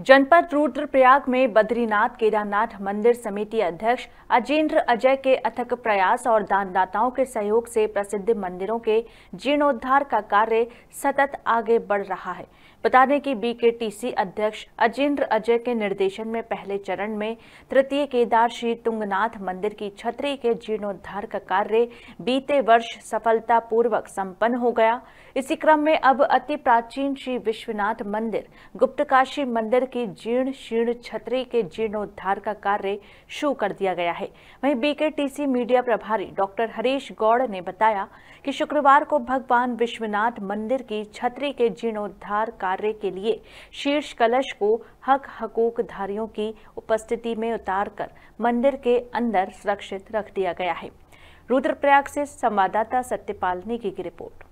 जनपद रुद्रप्रयाग में बद्रीनाथ केदारनाथ मंदिर समिति अध्यक्ष अजेंद्र अजय के अथक प्रयास और दानदाताओं के सहयोग से प्रसिद्ध मंदिरों के जीर्णोद्धार का कार्य सतत आगे बढ़ रहा है बता दें कि बीकेटीसी अध्यक्ष अजेंद्र अजय के निर्देशन में पहले चरण में तृतीय केदार श्री तुंगनाथ मंदिर की छतरी के जीर्णोद्धार का कार्य बीते वर्ष सफलतापूर्वक संपन्न हो गया इसी क्रम में अब अति प्राचीन श्री विश्वनाथ मंदिर गुप्तकाशी मंदिर मंदिर की जीर्ण शीर्ण छतरी के जीर्णोद्धार का कार्य शुरू कर दिया गया है वहीं बीकेटीसी मीडिया प्रभारी डॉक्टर हरीश गौड़ ने बताया कि शुक्रवार को भगवान विश्वनाथ मंदिर की छतरी के जीर्णोद्धार कार्य के लिए शीर्ष कलश को हक हकूक धारियों की उपस्थिति में उतार कर मंदिर के अंदर सुरक्षित रख दिया गया है रुद्रप्रयाग से संवाददाता सत्यपाल नेगी की रिपोर्ट